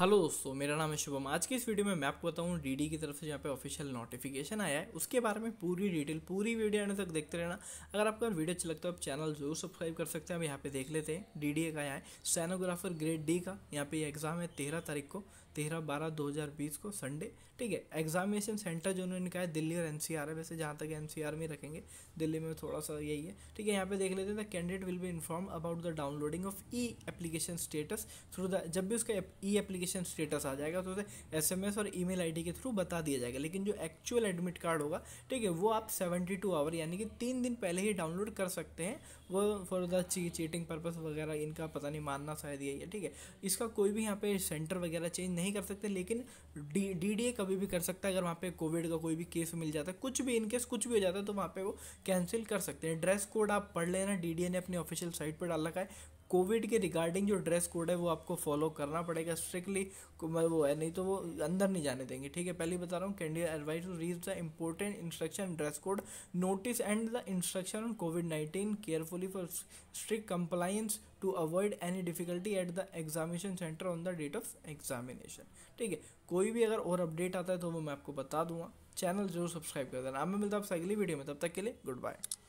hello दोस्तों मेरा नाम है शुभम आज की इस वीडियो में मैं आपको बताऊँ डीडी की तरफ से यहाँ पे ऑफिशियल नोटिफिकेशन आया है उसके बारे में पूरी डिटेल पूरी वीडियो आने तक देखते रहना अगर आपको वीडियो अच्छा लगता है आप चैनल जरूर सब्सक्राइब कर सकते हैं हम यहाँ पे देख लेते हैं डी का आया है सैनोग्राफर ग्रेड डी का यहाँ पे एग्ज़ाम है तेरह तारीख को तेरह बारह दो को संडे ठीक है एग्जामिनेशन सेंटर जो उन्होंने कहा है दिल्ली और एन है वैसे जहाँ तक एन में रखेंगे दिल्ली में थोड़ा सा यही है ठीक है यहाँ पे देख लेते हैं the candidate will be inform about the downloading of e application status through the जब भी उसका ई एप्लीकेशन नोटिफिकेशन स्टेटस आ जाएगा तो उसे एसएमएस और ईमेल आईडी के थ्रू बता दिया जाएगा लेकिन जो एक्चुअल एडमिट कार्ड होगा ठीक है वो आप सेवेंटी टू आवर यानी कि तीन दिन पहले ही डाउनलोड कर सकते हैं वो फॉर द चीटिंग पर्पज़ वगैरह इनका पता नहीं मानना शायद यही है ठीक है इसका कोई भी यहाँ पे सेंटर वगैरह चेंज नहीं कर सकते लेकिन डी डी कभी भी कर सकता है अगर वहाँ पे कोविड का कोई भी केस मिल जाता है कुछ भी इनकेस कुछ भी हो जाता है तो वहाँ पे वो कैंसिल कर सकते हैं ड्रेस कोड आप पढ़ लेना डी ने अपनी ऑफिशियल साइट पर डाल रखा है कोविड के रिगार्डिंग जो ड्रेस कोड है वो आपको फॉलो करना पड़ेगा स्ट्रिक्टली वो है नहीं तो वो अंदर नहीं जाने देंगे ठीक है पहले बता रहा हूँ candidate advice to read the important instruction dress code notice and the instruction on COVID nineteen carefully for strict compliance to avoid any difficulty at the examination centre on the date of examination ठीक है कोई भी अगर और update आता है तो वो मैं आपको बता दूंगा चैनल जरूर सब्सक्राइब कर देना अब मैं मिलता हूँ आपसे अगली वीडियो में तब तक के लिए गुड बाय